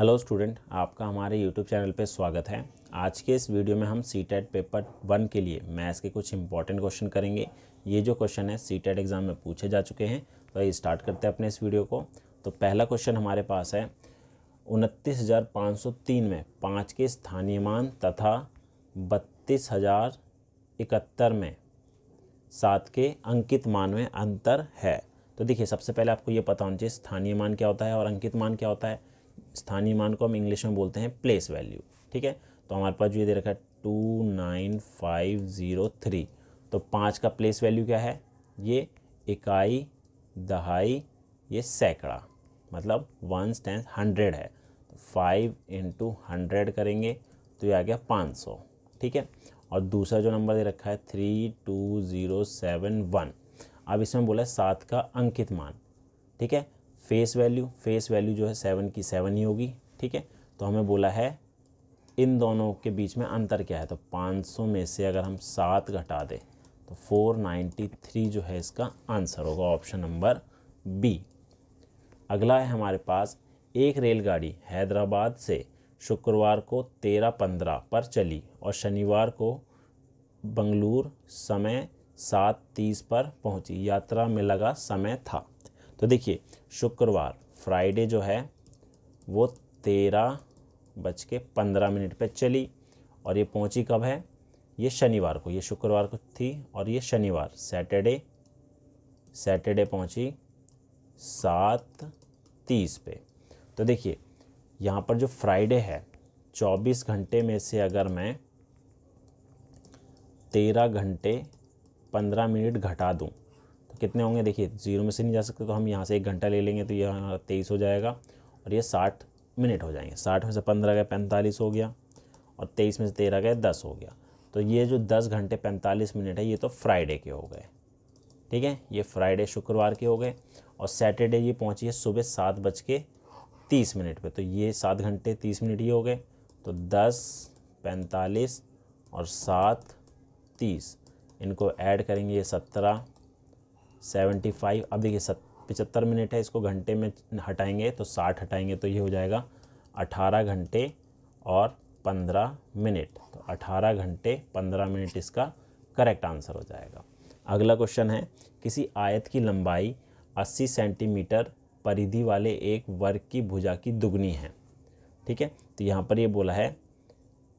hello student आपका हमारे YouTube channel पर स्वागत है आज के इस वीडियो में हम C TET e paper one के लिए मैथ्स के कुछ इंपॉर्टेंट क्वेश्चन करेंगे ये जो क्वेश्चन है सी टेट एग्ज़ाम में पूछे जा चुके हैं तो ये स्टार्ट करते हैं अपने इस वीडियो को तो पहला क्वेश्चन हमारे पास है उनतीस हज़ार पाँच सौ तीन में पाँच के स्थानीय मान तथा बत्तीस हज़ार इकहत्तर में सात के अंकित मान में अंतर है तो देखिए सबसे पहले आपको ये पता होना चाहिए स्थानीय मान क्या होता है और अंकित मान क्या होता है स्थानीय मान को हम इंग्लिश में बोलते हैं प्लेस वैल्यू ठीक है तो हमारे पास जो ये दे रखा है two nine five zero three तो पाँच का प्लेस वैल्यू क्या है ये इकाई दहाई ये सैकड़ा मतलब वन स्टैंड हंड्रेड है तो फाइव इंटू हंड्रेड करेंगे तो ये आ गया पाँच सौ ठीक है और दूसरा जो नंबर दे रखा है three two zero seven one अब इसमें बोला है सात का अंकित मान ठीक है फेस वैल्यू फेस वैल्यू जो है सेवन की सेवन ही होगी ठीक है तो हमें बोला है इन दोनों के बीच में अंतर क्या है तो 500 में से अगर हम सात घटा दें तो 493 जो है इसका आंसर होगा ऑप्शन नंबर बी अगला है हमारे पास एक रेलगाड़ी हैदराबाद से शुक्रवार को तेरह पंद्रह पर चली और शनिवार को बंगलूर समय सात तीस पर पहुंची यात्रा में लगा समय था तो देखिए शुक्रवार फ्राइडे जो है वो तेरह बज के पंद्रह मिनट पर चली और ये पहुंची कब है ये शनिवार को ये शुक्रवार को थी और ये शनिवार सैटरडे सैटरडे पहुंची सात तीस पे तो देखिए यहाँ पर जो फ्राइडे है चौबीस घंटे में से अगर मैं तेरह घंटे पंद्रह मिनट घटा दूँ तो कितने होंगे देखिए जीरो में से नहीं जा सकते तो हम यहाँ से एक घंटा ले लेंगे तो ये हमारा तेईस हो जाएगा और ये साठ मिनट हो जाएंगे साठ में से पंद्रह गए पैंतालीस हो गया और तेईस में से तेरह गए दस हो गया तो ये जो दस घंटे पैंतालीस मिनट है ये तो फ्राइडे के हो गए ठीक है ये फ्राइडे शुक्रवार के हो गए और सैटरडे ये पहुँची है सुबह सात बज के तीस मिनट पर तो ये सात घंटे तीस मिनट ही हो गए तो दस पैंतालीस और सात तीस इनको ऐड करेंगे ये सत्रह सेवेंटी फाइव अब देखिए सत पचहत्तर मिनट है इसको घंटे में हटाएंगे तो साठ हटाएंगे तो ये हो जाएगा अठारह घंटे और पंद्रह मिनट तो अठारह घंटे पंद्रह मिनट इसका करेक्ट आंसर हो जाएगा अगला क्वेश्चन है किसी आयत की लंबाई अस्सी सेंटीमीटर परिधि वाले एक वर्ग की भुजा की दुगनी है ठीक है तो यहाँ पर ये बोला है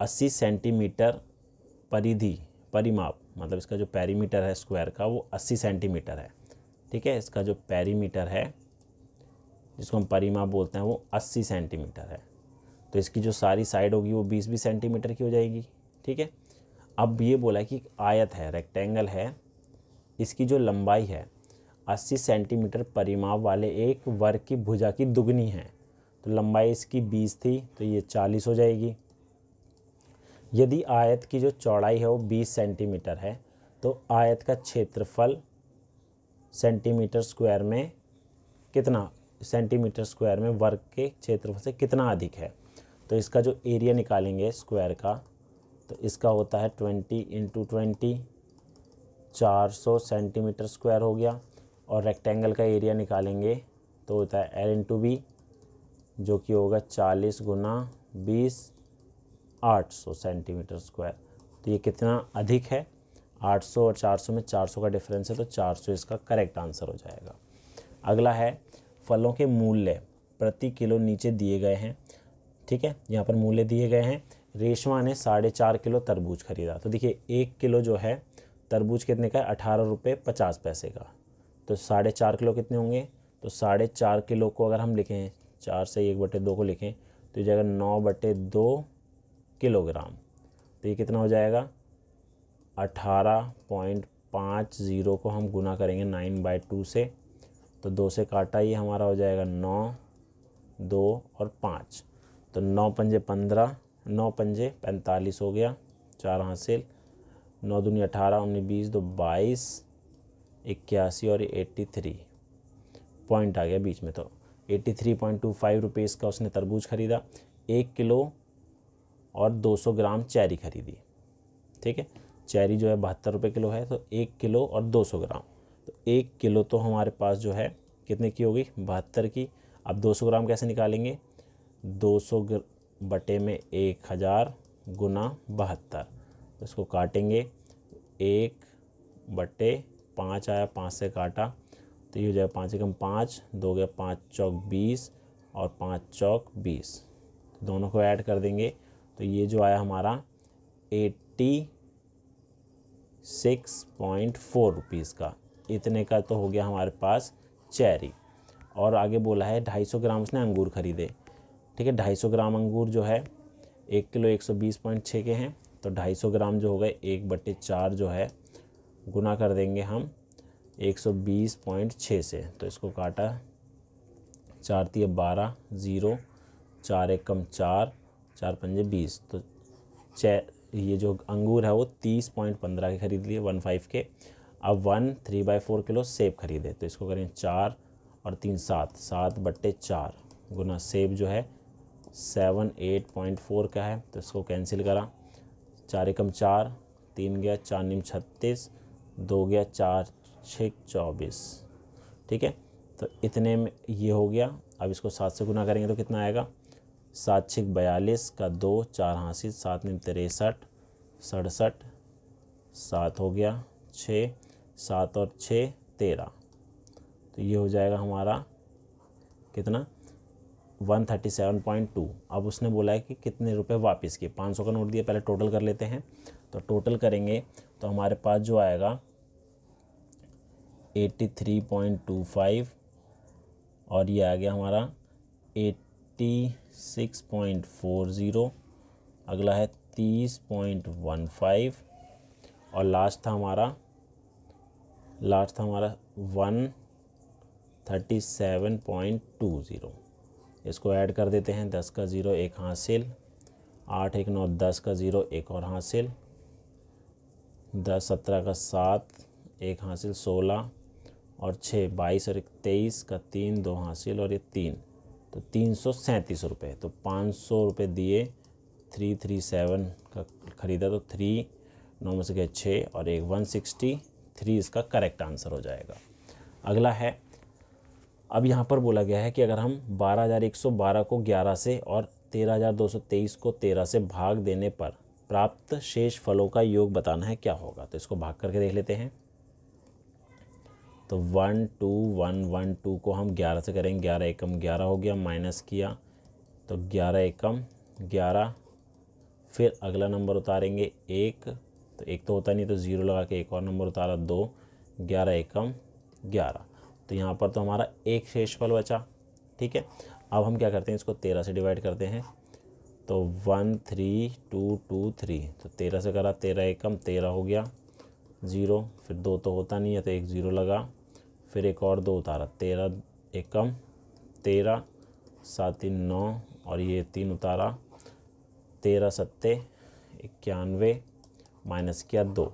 अस्सी सेंटीमीटर परिधि परिमाप मतलब इसका जो पैरीमीटर है स्क्वायर का वो अस्सी सेंटीमीटर है ठीक है इसका जो पैरीमीटर है जिसको हम परिमा बोलते हैं वो अस्सी सेंटीमीटर है तो इसकी जो सारी साइड होगी वो बीस बीस सेंटीमीटर की हो जाएगी ठीक है अब ये बोला कि आयत है रेक्टेंगल है इसकी जो लंबाई है अस्सी सेंटीमीटर परिमाप वाले एक वर्ग की भुजा की दुगनी है तो लंबाई इसकी बीस थी तो ये चालीस हो जाएगी यदि आयत की जो चौड़ाई है वो 20 सेंटीमीटर है तो आयत का क्षेत्रफल सेंटीमीटर स्क्वायर में कितना सेंटीमीटर स्क्वायर में वर्ग के क्षेत्रफल से कितना अधिक है तो इसका जो एरिया निकालेंगे स्क्वायर का तो इसका होता है ट्वेंटी इंटू ट्वेंटी चार सौ सेंटीमीटर स्क्वायर हो गया और रेक्टेंगल का एरिया निकालेंगे तो होता है एल इंटू बी जो कि होगा चालीस गुना बीस 800 सेंटीमीटर स्क्वायर तो ये कितना अधिक है 800 और 400 में 400 का डिफरेंस है तो 400 इसका करेक्ट आंसर हो जाएगा अगला है फलों के मूल्य प्रति किलो नीचे दिए गए हैं ठीक है यहाँ पर मूल्य दिए गए हैं रेशमा ने साढ़े चार किलो तरबूज खरीदा तो देखिए एक किलो जो है तरबूज कितने का है अठारह रुपये पचास पैसे का तो साढ़े चार किलो कितने होंगे तो साढ़े चार किलो को अगर हम लिखें चार से एक बटे दो को लिखें तो जगह नौ बटे दो किलोग्राम तो ये कितना हो जाएगा अठारह पॉइंट पाँच ज़ीरो को हम गुना करेंगे नाइन बाई टू से तो दो से काटा ये हमारा हो जाएगा नौ दो और पाँच तो नौ पंजे पंद्रह नौ पंजे पैंतालीस हो गया चार हासिल नौ दूनी अठारह उन्नीस बीस दो बाईस इक्यासी और एट्टी थ्री पॉइंट आ गया बीच में तो eighty three point two five rupees का उसने तरबूज ख़रीदा एक किलो और 200 ग्राम चेरी खरीदी ठीक है चेरी जो है बहत्तर रुपये किलो है तो एक किलो और 200 ग्राम तो एक किलो तो हमारे पास जो है कितने की होगी बहत्तर की अब 200 ग्राम कैसे निकालेंगे 200 सौ बटे में एक हज़ार गुना बहत्तर तो इसको काटेंगे एक बटे पाँच आया पाँच से काटा तो ये हो जाएगा पाँच एकम पाँच दो गया पाँच चौक बीस और पाँच चौक बीस दोनों को ऐड कर देंगे तो ये जो आया हमारा eighty six point four rupees का इतने का तो हो गया हमारे पास चेरी और आगे बोला है ढाई सौ ग्राम उसने अंगूर ख़रीदे ठीक है ढाई सौ ग्राम अंगूर जो है एक किलो एक सौ बीस पॉइंट छः के हैं तो ढाई सौ ग्राम जो हो गए एक बट्टे चार जो है गुना कर देंगे हम एक सौ बीस पॉइंट छः से तो इसको काटा चारती है बारह ज़ीरो चार एक कम चार चार पंजे बीस तो चे ये जो अंगूर है वो तीस पॉइंट पंद्रह के खरीद लिए वन फाइव के अब one three by four kilo सेब खरीदे तो इसको करें चार और तीन सात सात बट्टे चार गुना सेब जो है सेवन एट पॉइंट फोर का है तो इसको कैंसिल करा चार एकम चार तीन गया चार निम छत्तीस दो गया चार छः चौबीस ठीक है तो इतने में ये हो गया अब इसको सात से गुना करेंगे तो कितना आएगा सात छिक बयालीस का दो चार हासिल सात में तिरसठ सड़सठ सात हो गया छः सात और छः तेरह तो ये हो जाएगा हमारा कितना one thirty seven point two अब उसने बोला है कि कितने रुपए वापस किए पाँच सौ का नोट दिया पहले टोटल कर लेते हैं तो टोटल करेंगे तो हमारे पास जो आएगा eighty three point two five और ये आ गया हमारा eight 36.40 six point four zero अगला है तीस पॉइंट वन फाइव और लास्ट था हमारा लास्ट था हमारा one thirty seven point two zero इसको ऐड कर देते हैं दस का ज़ीरो एक हासिल आठ एक नौ दस का ज़ीरो एक और हासिल दस सत्रह का सात एक हासिल सोलह और छः बाईस और एक तेईस का तीन दो हासिल और ये तीन तो तीन सौ सैंतीस रुपये तो पाँच सौ रुपये दिए थ्री थ्री सेवन का ख़रीदा तो थ्री नौ में से गए छः और एक वन सिक्सटी थ्री इसका करेक्ट आंसर हो जाएगा अगला है अब यहाँ पर बोला गया है कि अगर हम बारह हज़ार एक सौ बारह को ग्यारह से और तेरह हज़ार दो सौ तेईस को तेरह से भाग देने पर प्राप्त शेष फलों का योग बताना है क्या होगा तो इसको भाग करके देख लेते हैं तो one two one one two को हम ग्यारह से करेंगे ग्यारह एकम ग्यारह हो गया माइनस किया तो ग्यारह एकम ग्यारह फिर अगला नंबर उतारेंगे एक तो एक तो होता नहीं तो ज़ीरो लगा के एक और नंबर उतारा दो ग्यारह एकम ग्यारह तो यहाँ पर तो हमारा एक शेषफल बचा ठीक है अब हम क्या करते हैं इसको तेरह से डिवाइड करते हैं तो one three two two three तो तेरह से करा तेरह एकम तेरह हो गया ज़ीरो फिर दो तो होता नहीं है तो एक ज़ीरो लगा फिर एक और दो उतारा तेरह एकम तेरह सात तीन नौ और ये तीन उतारा तेरह सत्ते इक्यानवे माइनस किया दो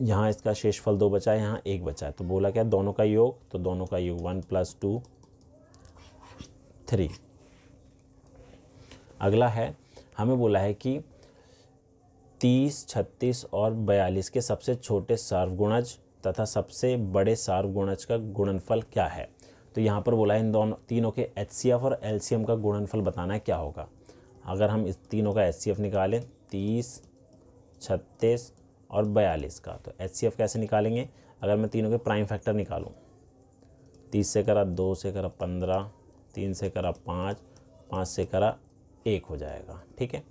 यहाँ इसका शेषफल दो बचा है यहाँ एक बचा है तो बोला क्या दोनों का योग तो दोनों का योग वन प्लस टू थ्री अगला है हमें बोला है कि तीस छत्तीस और बयालीस के सबसे छोटे सर्वगुणज तथा सबसे बड़े सार्वगुणज का गुणनफल क्या है तो यहाँ पर बोला है इन दोनों तीनों के एच और एल का गुणनफल बताना है क्या होगा अगर हम इस तीनों का एच निकालें तीस छत्तीस और बयालीस का तो एच कैसे निकालेंगे अगर मैं तीनों के प्राइम फैक्टर निकालूँ तीस से करा दो से करा पंद्रह तीन से करा पाँच पाँच से करा एक हो जाएगा ठीक है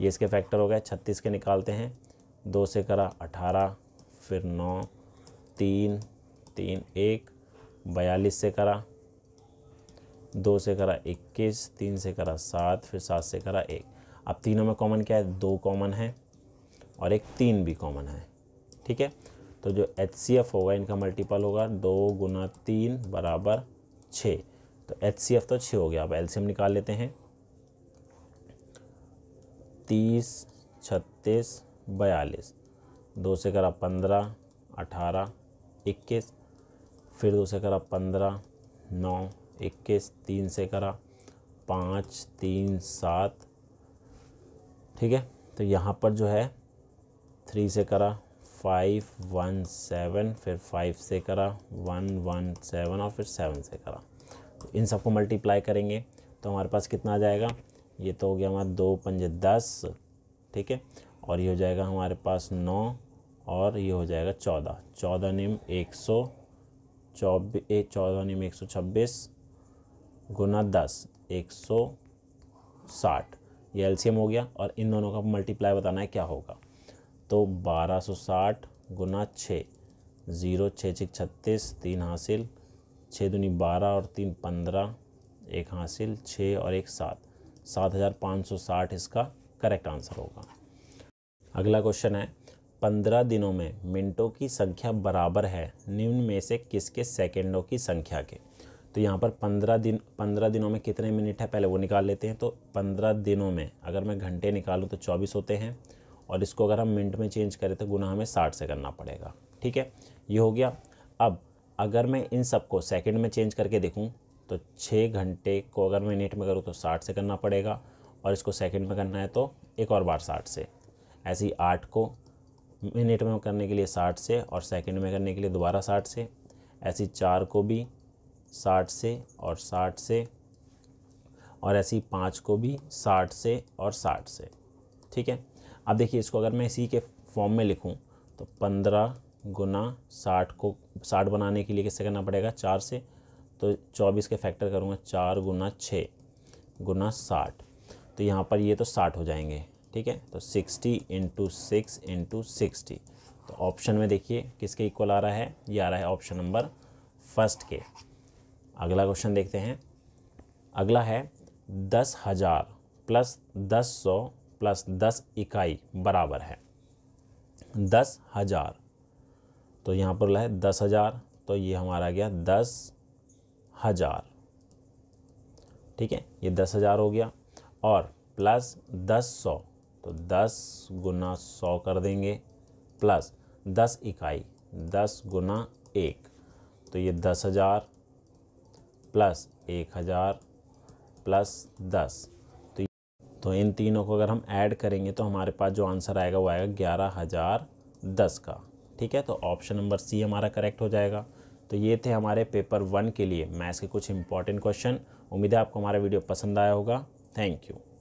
ये इसके फैक्टर हो गए छत्तीस के निकालते हैं दो से करा अठारह फिर नौ तीन तीन एक बयालीस से करा दो से करा इक्कीस तीन से करा सात फिर सात से करा एक अब तीनों में कॉमन क्या है दो कॉमन है और एक तीन भी कॉमन है ठीक है तो जो एच सी एफ होगा इनका मल्टीपल होगा दो गुना तीन बराबर छः तो एच सी एफ तो छः हो गया अब एल सी एम निकाल लेते हैं तीस छत्तीस बयालीस दो से करा पंद्रह अठारह इक्कीस फिर दो से करा पंद्रह नौ इक्कीस तीन से करा पाँच तीन सात ठीक है तो यहाँ पर जो है थ्री से करा फाइव वन सेवन फिर फाइव से करा वन वन सेवन और फिर सेवन से करा तो इन सबको मल्टीप्लाई करेंगे तो हमारे पास कितना आ जाएगा ये तो हो गया हमारा दो पंजे दस ठीक है और ये हो जाएगा हमारे पास नौ और ये हो जाएगा चौदह चौदह निम एक सौ चौबीस चौदह निम एक सौ छब्बीस गुना दस एक सौ साठ ये एलसीएम हो गया और इन दोनों का मल्टीप्लाई बताना है क्या होगा तो बारह सौ साठ गुना छः ज़ीरो छः छः छत्तीस तीन हासिल छः दुनी बारह और तीन पंद्रह एक हासिल छः और एक सात सात हज़ार पाँच सौ साठ इसका करेक्ट आंसर होगा अगला क्वेश्चन है पंद्रह दिनों में मिनटों की संख्या बराबर है निम्न में से किसके सेकेंडों की संख्या के तो यहाँ पर पंद्रह दिन पंद्रह दिनों में कितने मिनट है पहले वो निकाल लेते हैं तो पंद्रह दिनों में अगर मैं घंटे निकालूँ तो चौबीस होते हैं और इसको अगर हम मिनट में चेंज करें तो गुना हमें साठ से करना पड़ेगा ठीक है ये हो गया अब अगर मैं इन सबको सेकेंड में चेंज करके देखूँ तो छः घंटे को अगर मैं मिनट में करूँ तो साठ से करना पड़ेगा और इसको सेकेंड में करना है तो एक और बार साठ से ऐसे ही आठ को मिनट में करने के लिए साठ से और सेकेंड में करने के लिए दोबारा साठ से ऐसी चार को भी साठ से और साठ से और ऐसी पाँच को भी साठ से और साठ से ठीक है अब देखिए इसको अगर मैं इसी के फॉर्म में लिखूं तो पंद्रह गुना साठ को साठ बनाने के लिए किससे करना पड़ेगा चार से तो चौबीस के फैक्टर करूँगा चार गुना छः गुना साठ तो यहाँ पर ये तो साठ हो जाएंगे ठीक है तो sixty into six into sixty तो ऑप्शन में देखिए किसके इक्वल आ रहा है ये आ रहा है ऑप्शन नंबर फर्स्ट के अगला क्वेश्चन देखते हैं अगला है दस हज़ार प्लस दस सौ प्लस दस इकाई बराबर है दस हज़ार तो यहाँ पर बोला है दस हज़ार तो ये हमारा गया दस हज़ार ठीक है ये दस हज़ार हो गया और प्लस दस सौ तो दस गुना सौ कर देंगे प्लस दस इकाई दस गुना एक तो ये दस हज़ार प्लस एक हज़ार प्लस दस तो तो इन तीनों को अगर हम ऐड करेंगे तो हमारे पास जो आंसर आएगा वो आएगा ग्यारह हज़ार दस का ठीक है तो ऑप्शन नंबर सी हमारा करेक्ट हो जाएगा तो ये थे हमारे पेपर वन के लिए मैथ्स के कुछ इंपॉर्टेंट क्वेश्चन उम्मीद है आपको हमारा वीडियो पसंद आया होगा थैंक यू